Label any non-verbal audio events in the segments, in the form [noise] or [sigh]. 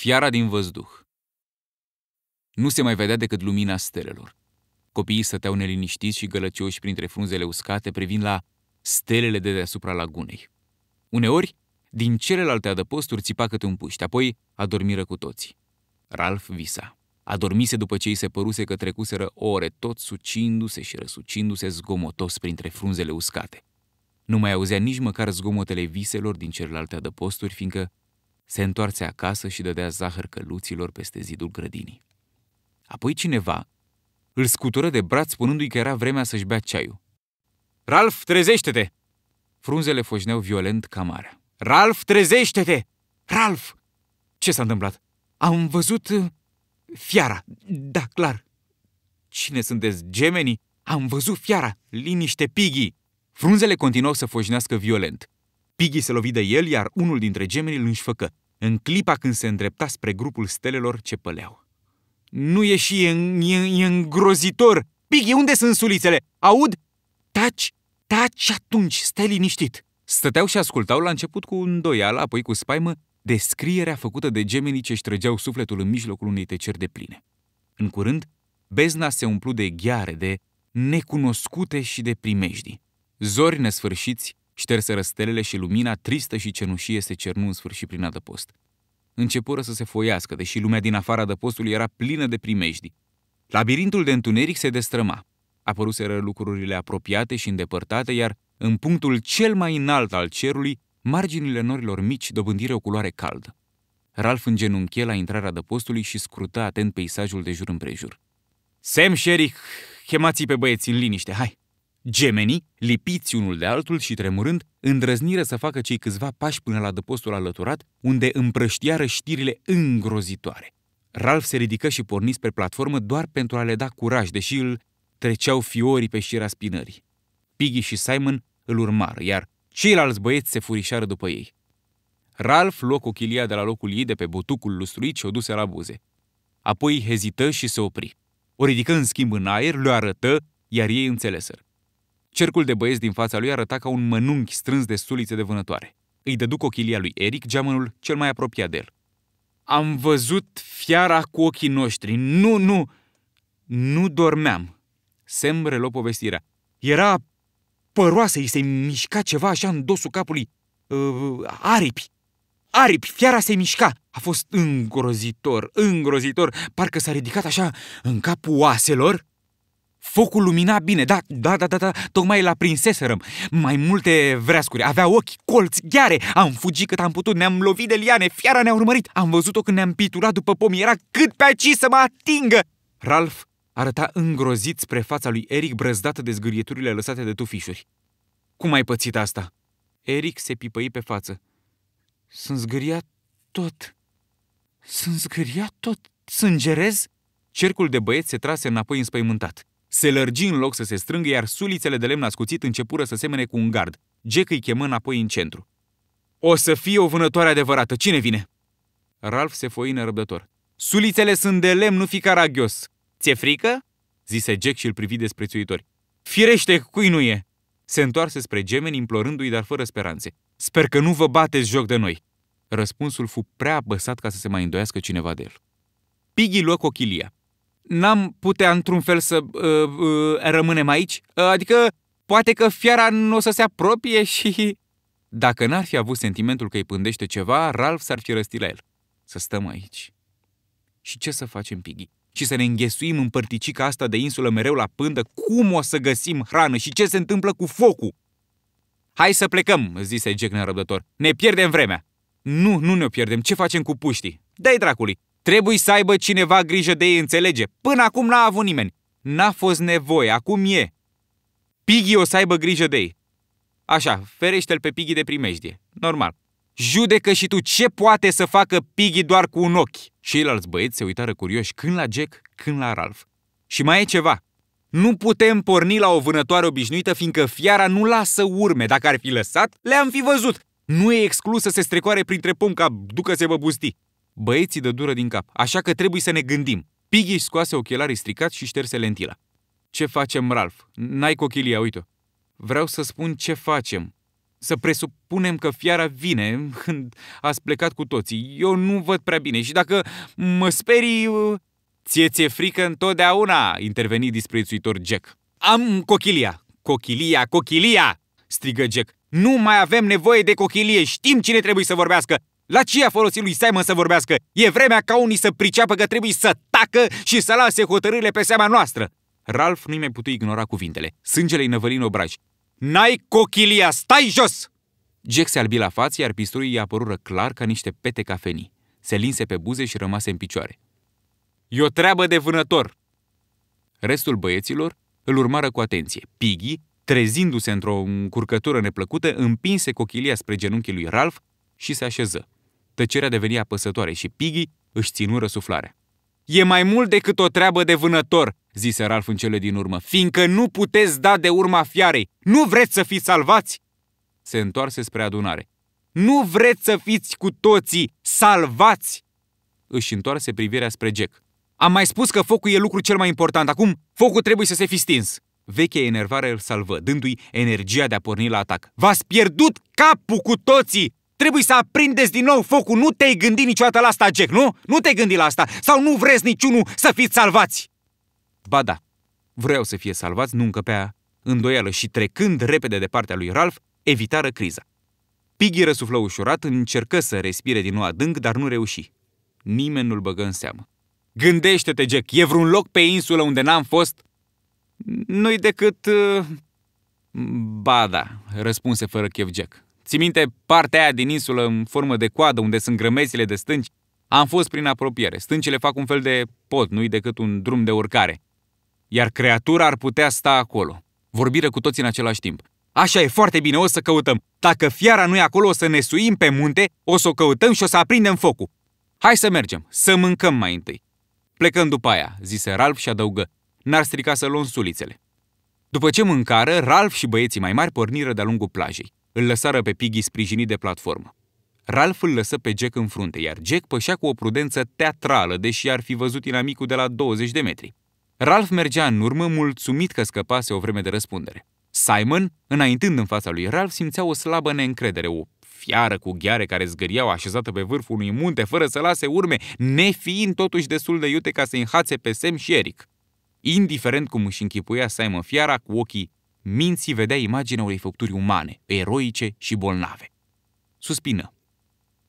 Fiara din văzduh. Nu se mai vedea decât lumina stelelor. Copiii stăteau neliniștiți și gălăcioși printre frunzele uscate, privind la stelele de deasupra lagunei. Uneori, din celelalte adăposturi țipa câte un puști, apoi adormiră cu toții. Ralph visa. Adormise după ce i se păruse că trecuseră ore, tot sucindu-se și răsucindu-se zgomotos printre frunzele uscate. Nu mai auzea nici măcar zgomotele viselor din celelalte adăposturi, fiindcă se întoarce acasă și dădea zahăr căluților peste zidul grădinii. Apoi cineva îl scutură de braț spunându-i că era vremea să-și bea ceaiul. Ralf, trezește-te! Frunzele foșneau violent marea. Ralf, trezește-te! Ralf! Ce s-a întâmplat? Am văzut uh, fiara. Da, clar. Cine sunteți, gemenii? Am văzut fiara. Liniște, Piggy! Frunzele continuau să foșnească violent. Piggy se lovi de el, iar unul dintre gemeni îl înșfăcă în clipa când se îndrepta spre grupul stelelor ce păleau. Nu e și e, e, e îngrozitor! Piggy, unde sunt sulițele? Aud? Taci! Taci atunci, stai liniștit! Stăteau și ascultau la început cu îndoială, apoi cu spaimă, descrierea făcută de gemenii ce-și trăgeau sufletul în mijlocul unei tăceri de pline. În curând, bezna se umplu de gheare, de necunoscute și de primejdii. Zori nesfârșiți Șterse răstelele și lumina tristă și cenușie se cernu în sfârșit prin adăpost. Începură să se foiască, deși lumea din afara adăpostului era plină de primejdii. Labirintul de întuneric se destrăma. Apăruseră lucrurile apropiate și îndepărtate, iar în punctul cel mai înalt al cerului, marginile norilor mici dobândiră o culoare caldă. Ralph îngenunche la intrarea adăpostului și scruta atent peisajul de jur împrejur. Sam Sherrick, chemați pe băieți în liniște, hai! Gemenii, lipiți unul de altul și tremurând, îndrăzniră să facă cei câțiva pași până la dăpostul alăturat, unde împrăștiară știrile îngrozitoare. Ralph se ridică și porni spre platformă doar pentru a le da curaj, deși îl treceau fiorii pe șira spinării. Piggy și Simon îl urmară, iar ceilalți băieți se furișară după ei. Ralph luă cochilia de la locul ei de pe butucul lustruit și o duse la buze. Apoi hezită și se opri. O ridică în schimb în aer, le arătă, iar ei înțeleseră. Cercul de băieți din fața lui arăta ca un mănunchi strâns de sulițe de vânătoare. Îi dădu cochilia lui Eric, geamănul cel mai apropiat de el. Am văzut fiara cu ochii noștri. Nu, nu! Nu dormeam. Sem reluă povestirea. Era păroasă, îi se mișca ceva așa în dosul capului. Uh, aripi. Aripi, fiara se mișca. A fost îngrozitor, îngrozitor. Parcă s-a ridicat așa în capul oaselor Focul lumina bine, da, da, da, da, da, tocmai la prinseserăm. Mai multe vreascuri, avea ochi, colți, gheare. Am fugit cât am putut, ne-am lovit de liane, fiara ne-a urmărit. Am văzut-o când ne-am piturat după pomi, era cât pe aici să mă atingă. Ralph arăta îngrozit spre fața lui Eric brăzdată de zgârieturile lăsate de tufișuri. Cum ai pățit asta? Eric se pipăi pe față. Sunt zgâriat tot. Sunt zgâriat tot. Sângerez? Cercul de băieți se trase înapoi înspăimântat. Se lărgi în loc să se strângă, iar sulițele de lemn ascuțit începură să semene cu un gard. Jack îi chemă înapoi în centru. O să fie o vânătoare adevărată. Cine vine? Ralph se foi nerăbdător. Sulițele sunt de lemn, nu fi caragios. Ți-e frică? zise Jack și îl privi desprețuitor. Firește, cui nu e? Se întoarse spre gemeni, implorându-i, dar fără speranțe. Sper că nu vă bateți joc de noi. Răspunsul fu prea băsat ca să se mai îndoiască cineva de el. Piggy luă cochilia n-am putea într-un fel să uh, uh, rămânem aici? Uh, adică poate că fiara nu o să se apropie și... [laughs] Dacă n-ar fi avut sentimentul că îi pândește ceva, Ralph s-ar fi răstit la el. Să stăm aici. Și ce să facem, Piggy? Și să ne înghesuim în părticica asta de insulă mereu la pândă? Cum o să găsim hrană și ce se întâmplă cu focul? Hai să plecăm, zise Jack nerăbdător. Ne pierdem vremea. Nu, nu ne pierdem. Ce facem cu puștii? Dai dracului! Trebuie să aibă cineva grijă de ei, înțelege? Până acum n-a avut nimeni. N-a fost nevoie, acum e. Piggy o să aibă grijă de ei. Așa, ferește-l pe Piggy de primejdie. Normal. Judecă și tu ce poate să facă Piggy doar cu un ochi. Ceilalți băieți se uitară curioși când la Jack, când la Ralph. Și mai e ceva. Nu putem porni la o vânătoare obișnuită, fiindcă fiara nu lasă urme. Dacă ar fi lăsat, le-am fi văzut. Nu e exclus să se strecoare printre pom ca ducă se băbusti. Băieții de dură din cap, așa că trebuie să ne gândim. Piggy își scoase ochelarii stricați și șterse lentila. Ce facem, Ralph? N-ai cochilia, uite Vreau să spun ce facem. Să presupunem că fiara vine [laughs] când ați plecat cu toții. Eu nu văd prea bine și dacă mă sperii... Ție ți-e frică întotdeauna, interveni disprețuitor Jack. Am cochilia! Cochilia, cochilia! strigă Jack. Nu mai avem nevoie de cochilie, știm cine trebuie să vorbească. La ce a folosit lui Simon să vorbească? E vremea ca unii să priceapă că trebuie să tacă și să lase hotărârile pe seama noastră. Ralph nu-i mai putea ignora cuvintele. Sângele-i năvăli în obraj. N-ai cochilia, stai jos! Jack se albi la față, iar pistolul i apărură clar ca niște pete cafenii. Se linse pe buze și rămase în picioare. E o treabă de vânător! Restul băieților îl urmară cu atenție. Piggy, trezindu-se într-o încurcătură neplăcută, împinse cochilia spre genunchii lui Ralph și se așeză. Tăcerea deveni apăsătoare și Piggy își ținură suflarea. E mai mult decât o treabă de vânător, zise Ralph în cele din urmă, fiindcă nu puteți da de urma fiarei. Nu vreți să fiți salvați? Se întoarse spre adunare. Nu vreți să fiți cu toții salvați? Își întoarse privirea spre Jack. Am mai spus că focul e lucru cel mai important. Acum, focul trebuie să se fi stins. Vechea enervare îl salvă, dându-i energia de a porni la atac. V-ați pierdut capul cu toții! Trebuie să aprindeți din nou focul. Nu te-ai gândit niciodată la asta, Jack, nu? Nu te-ai gândit la asta. Sau nu vreți niciunul să fiți salvați? Ba da, vreau să fie salvați, nu încăpea îndoială și trecând repede de partea lui Ralph, evitară criza. Piggy răsuflă ușurat, încercă să respire din nou adânc, dar nu reuși. Nimeni nu-l băgă în seamă. Gândește-te, Jack, e vreun loc pe insulă unde n-am fost? Nu-i decât... Uh, ba da, răspunse fără chef Jack. Ți minte partea aia din insulă în formă de coadă unde sunt grămezile de stânci? Am fost prin apropiere. Stâncile fac un fel de pod, nu-i decât un drum de urcare. Iar creatura ar putea sta acolo. Vorbire cu toți în același timp. Așa e, foarte bine, o să căutăm. Dacă fiara nu e acolo, o să ne suim pe munte, o să o căutăm și o să aprindem focul. Hai să mergem, să mâncăm mai întâi. Plecăm după aia, zise Ralph și adăugă. N-ar strica să luăm sulițele. După ce mâncară, Ralph și băieții mai mari porniră de-a lungul plajei. Îl lăsară pe Piggy sprijinit de platformă. Ralph îl lăsă pe Jack în frunte, iar Jack pășea cu o prudență teatrală, deși ar fi văzut inamicul de la 20 de metri. Ralph mergea în urmă, mulțumit că scăpase o vreme de răspundere. Simon, înaintând în fața lui Ralph, simțea o slabă neîncredere, o fiară cu gheare care zgâriau așezată pe vârful unui munte fără să lase urme, nefiind totuși destul de iute ca să înhațe pe Sam și Eric. Indiferent cum își închipuia Simon fiara, cu ochii minții vedea imaginea unei făpturi umane, eroice și bolnave. Suspină.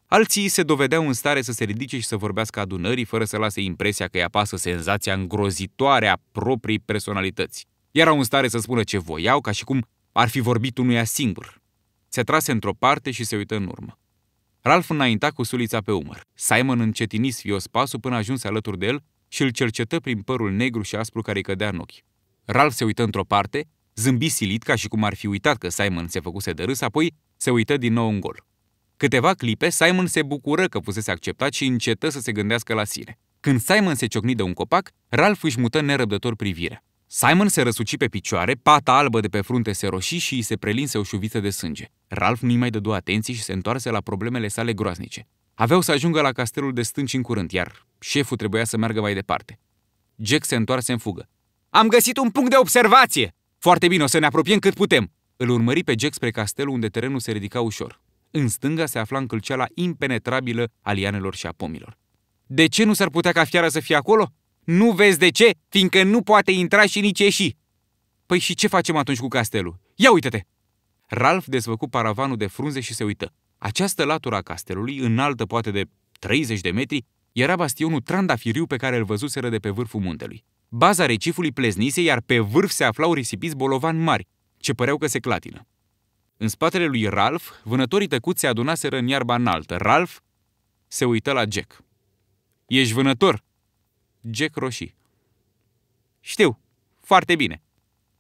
Alții se dovedeau în stare să se ridice și să vorbească adunării fără să lase impresia că îi apasă senzația îngrozitoare a proprii personalități. Erau în stare să spună ce voiau, ca și cum ar fi vorbit unuia singur. Se trase într-o parte și se uită în urmă. Ralph înainta cu sulița pe umăr. Simon încetini sfios pasul până ajunse alături de el și îl cercetă prin părul negru și aspru care îi cădea în ochi. Ralph se uită într-o parte, zâmbi silit ca și cum ar fi uitat că Simon se făcuse de râs, apoi se uită din nou în gol. Câteva clipe, Simon se bucură că fusese acceptat și încetă să se gândească la sine. Când Simon se ciocni de un copac, Ralph își mută nerăbdător privirea. Simon se răsuci pe picioare, pata albă de pe frunte se roșii și îi se prelinse o șuviță de sânge. Ralph nu-i mai dădu atenții și se întoarse la problemele sale groaznice. Aveau să ajungă la castelul de stânci în curând, iar șeful trebuia să meargă mai departe. Jack se întoarse în fugă. Am găsit un punct de observație!" Foarte bine, o să ne apropiem cât putem. Îl urmări pe Jack spre castel unde terenul se ridica ușor. În stânga se afla încălceala impenetrabilă a lianelor și a pomilor. De ce nu s-ar putea ca fiara să fie acolo? Nu vezi de ce? Fiindcă nu poate intra și nici ieși. Păi și ce facem atunci cu castelul? Ia uite-te! Ralph dezfăcu paravanul de frunze și se uită. Această latură a castelului, înaltă poate de 30 de metri, era bastionul trandafiriu pe care îl văzuseră de pe vârful muntelui. Baza recifului pleznise, iar pe vârf se aflau risipiți bolovan mari, ce păreau că se clatină. În spatele lui Ralph, vânătorii tăcuți se adunaseră în iarba înaltă. Ralph se uită la Jack. Ești vânător?" Jack roșii. Știu, foarte bine."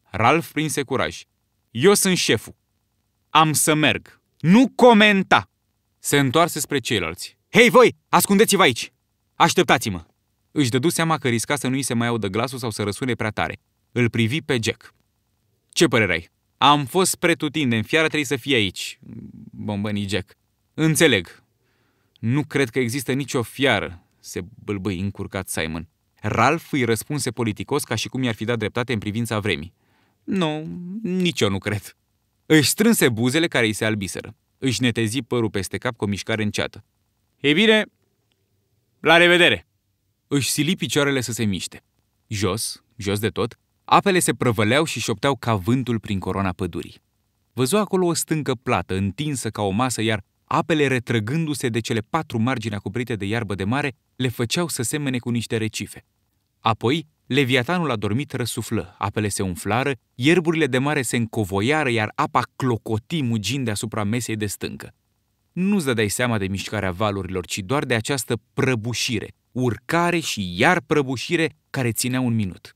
Ralph prinse curaj. Eu sunt șeful. Am să merg. Nu comenta!" Se întoarse spre ceilalți. Hei voi, ascundeți-vă aici! Așteptați-mă! Își dădu seama că risca să nu-i se mai audă glasul sau să răsune prea tare. Îl privi pe Jack. Ce părere ai? Am fost pretutinde, în fiară trebuie să fie aici, Bombăni Jack. Înțeleg. Nu cred că există nicio fiară, se bâlbâi încurcat Simon. Ralph îi răspunse politicos ca și cum i-ar fi dat dreptate în privința vremii. Nu, nici eu nu cred. Își strânse buzele care îi se albiseră. Își netezi părul peste cap cu o mișcare înceată. Ei bine, la revedere! își sili picioarele să se miște. Jos, jos de tot, apele se prăvăleau și șopteau ca vântul prin corona pădurii. Văzu acolo o stâncă plată, întinsă ca o masă, iar apele retrăgându-se de cele patru margini acoperite de iarbă de mare, le făceau să semene cu niște recife. Apoi, leviatanul adormit răsuflă, apele se umflară, ierburile de mare se încovoiară, iar apa clocoti mugind deasupra mesei de stâncă. Nu-ți dai seama de mișcarea valurilor, ci doar de această prăbușire, urcare și iar prăbușire care ținea un minut.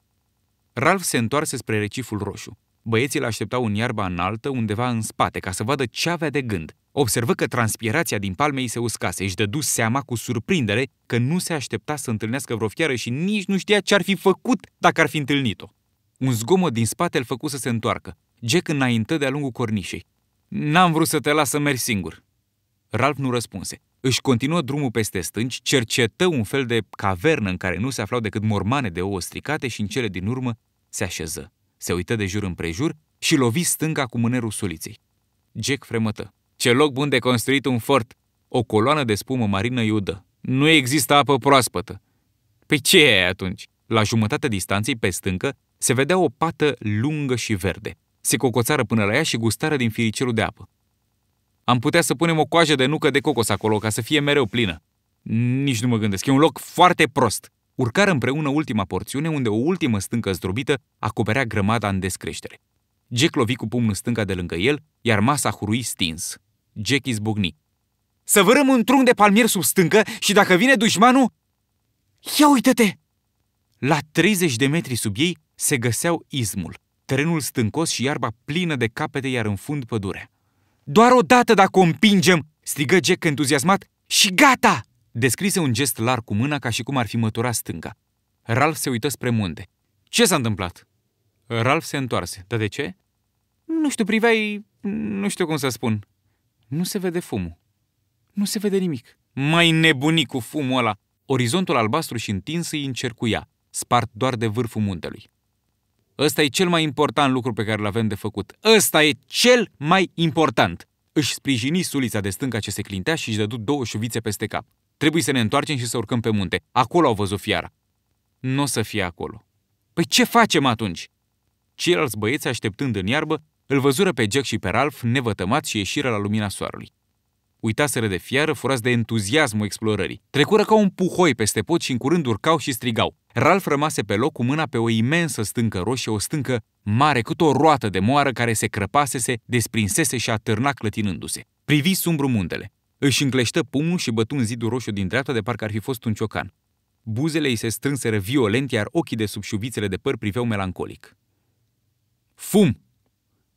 Ralph se întoarse spre reciful roșu. Băieții îl așteptau în iarba înaltă, undeva în spate, ca să vadă ce avea de gând. Observă că transpirația din palme îi se uscase, își dădu seama cu surprindere că nu se aștepta să întâlnească vreo fiară și nici nu știa ce ar fi făcut dacă ar fi întâlnit-o. Un zgomot din spate îl făcu să se întoarcă. Jack înaintă de-a lungul cornișei. N-am vrut să te las să mergi singur. Ralph nu răspunse își continuă drumul peste stânci, cercetă un fel de cavernă în care nu se aflau decât mormane de ouă stricate și în cele din urmă se așeză. Se uită de jur împrejur și lovi stânga cu mânerul suliței. Jack fremătă. Ce loc bun de construit un fort! O coloană de spumă marină iudă. Nu există apă proaspătă. Pe ce e atunci? La jumătatea distanței, pe stâncă, se vedea o pată lungă și verde. Se cocoțară până la ea și gustară din firicelul de apă. Am putea să punem o coajă de nucă de cocos acolo ca să fie mereu plină. Nici nu mă gândesc, e un loc foarte prost. Urcar împreună ultima porțiune, unde o ultimă stâncă zdrobită acoperea grămada în descreștere. Jack lovi cu pumnul stânca de lângă el, iar masa hurui stins. Jack izbucni. Să vărăm un trunc de palmier sub stâncă și dacă vine dușmanul... Ia uite-te! La 30 de metri sub ei se găseau izmul, terenul stâncos și iarba plină de capete, iar în fund pădurea. Doar o dată dacă o împingem!" strigă Jack entuziasmat și gata! Descrise un gest larg cu mâna ca și cum ar fi măturat stânga. Ralph se uită spre munte. Ce s-a întâmplat? Ralph se întoarse. Dar de ce? Nu știu, priveai... Nu știu cum să spun. Nu se vede fumul. Nu se vede nimic. Mai nebuni cu fumul ăla! Orizontul albastru și întins îi încercuia, spart doar de vârful muntelui. Ăsta e cel mai important lucru pe care îl avem de făcut. Ăsta e cel mai important. Își sprijini sulița de stânca ce se clintea și își dădu două șuvițe peste cap. Trebuie să ne întoarcem și să urcăm pe munte. Acolo au văzut fiara. Nu o să fie acolo. Păi ce facem atunci? Ceilalți băieți, așteptând în iarbă, îl văzură pe Jack și pe Ralph nevătămat și ieșiră la lumina soarelui. Uitaseră de fiară, furați de entuziasmul explorării. Trecură ca un puhoi peste pot și în curând urcau și strigau. Ralph rămase pe loc cu mâna pe o imensă stâncă roșie, o stâncă mare cât o roată de moară care se crăpasese, desprinsese și atârna clătinându-se. Privi sumbru muntele. Își încleștă pumnul și bătu în zidul roșu din dreapta de parcă ar fi fost un ciocan. Buzele îi se strânseră violent, iar ochii de sub șuvițele de păr priveau melancolic. Fum!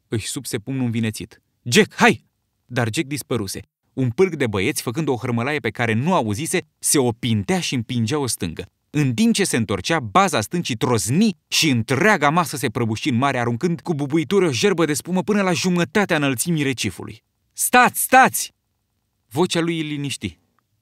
Își subse pumnul învinețit. Jack, hai! Dar Jack dispăruse. Un pârg de băieți, făcând o hrămălaie pe care nu auzise, se opintea și împingea o stângă. În timp ce se întorcea, baza stâncii trozni și întreaga masă se prăbuși în mare, aruncând cu bubuitură o jerbă de spumă până la jumătatea înălțimii recifului. Stați, stați! Vocea lui îl liniști.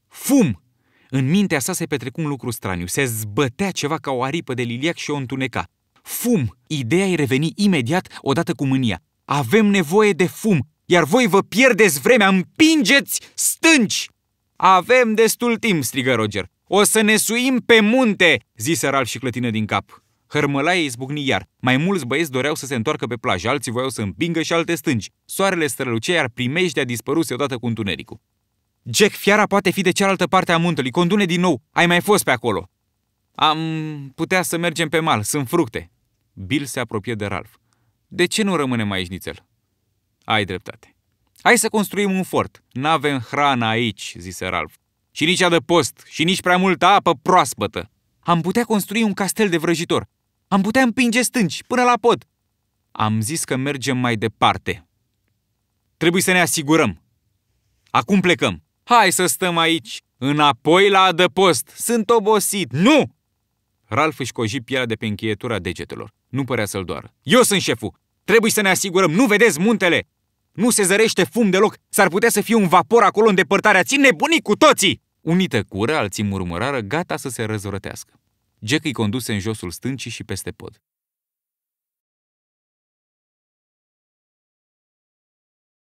Fum! În mintea sa se petrecu un lucru straniu. Se zbătea ceva ca o aripă de liliac și o întuneca. Fum! Ideea îi reveni imediat, odată cu mânia. Avem nevoie de fum! iar voi vă pierdeți vremea, împingeți stânci! Avem destul timp, strigă Roger. O să ne suim pe munte, zise Ralph și clătină din cap. Hărmălaie izbucni iar. Mai mulți băieți doreau să se întoarcă pe plajă, alții voiau să împingă și alte stânci. Soarele strălucea, iar primejdea dispăruse odată cu întunericul. Jack, fiara poate fi de cealaltă parte a muntelui, condune din nou, ai mai fost pe acolo. Am putea să mergem pe mal, sunt fructe. Bill se apropie de Ralph. De ce nu rămânem aici, nițel? Ai dreptate. Hai să construim un fort. N-avem hrană aici, zise Ralph. Și nici adăpost, și nici prea multă apă proaspătă. Am putea construi un castel de vrăjitor. Am putea împinge stânci până la pod. Am zis că mergem mai departe. Trebuie să ne asigurăm. Acum plecăm. Hai să stăm aici. Înapoi la adăpost. Sunt obosit. Nu! Ralph își coji pielea de pe încheietura degetelor. Nu părea să-l doară. Eu sunt șeful. Trebuie să ne asigurăm. Nu vedeți muntele? Nu se zărește fum deloc. S-ar putea să fie un vapor acolo în depărtarea. ții nebunii cu toții! Unită cură, alții murmurară, gata să se răzvrătească. Jack îi conduse în josul stâncii și peste pod.